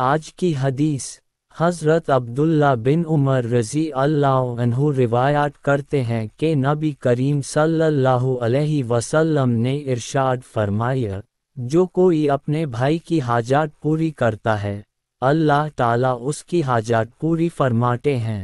आज की हदीस हज़रत अब्दुल्ला बिन उमर रजी अल्लाह रिवायात करते हैं कि नबी करीम सल्लल्लाहु अलैहि वसल्लम ने इरशाद फरमाया जो कोई अपने भाई की हाजात पूरी करता है अल्लाह ताला उसकी हाजात पूरी फरमाते हैं